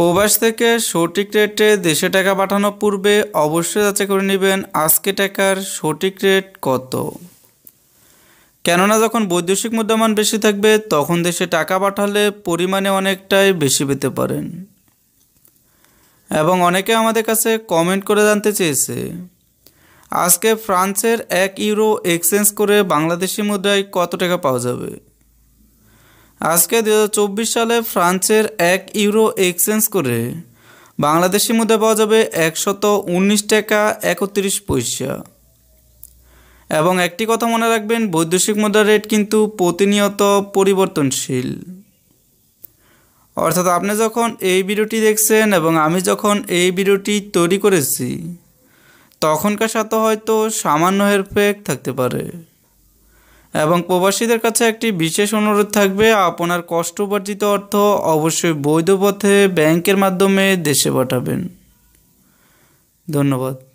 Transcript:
প্রবাস থেকে সঠিক রেটে দেশে টাকা পাঠানোর পূর্বে অবশ্যই যাচাই করে নেবেন আজকে টাকার সঠিক রেট কত কেননা যখন বৈদেশিক মুদ্রামান বেশি থাকবে তখন দেশে টাকা পাঠালে পরিমাণে অনেকটাই বেশি পেতে পারেন এবং অনেকে আমাদের কাছে কমেন্ট করে জানতে চেয়েছে আজকে ফ্রান্সের এক ইউরো এক্সচেঞ্জ করে বাংলাদেশি মুদ্রায় কত টাকা পাওয়া যাবে আজকে দু সালে ফ্রান্সের এক ইউরো এক্সচেঞ্জ করে বাংলাদেশি মুদ্রা পাওয়া যাবে একশত উনিশ টাকা একত্রিশ পয়সা এবং একটি কথা মনে রাখবেন বৈদেশিক মুদ্রার রেট কিন্তু প্রতিনিয়ত পরিবর্তনশীল অর্থাৎ আপনি যখন এই ভিডিওটি দেখছেন এবং আমি যখন এই ভিডিওটি তৈরি করেছি তখনকার সাথে হয়তো সামান্য হেরফেক থাকতে পারে এবং প্রবাসীদের কাছে একটি বিশেষ অনুরোধ থাকবে আপনার কষ্ট উপার্জিত অর্থ অবশ্যই বৈধ পথে ব্যাংকের মাধ্যমে দেশে পাঠাবেন ধন্যবাদ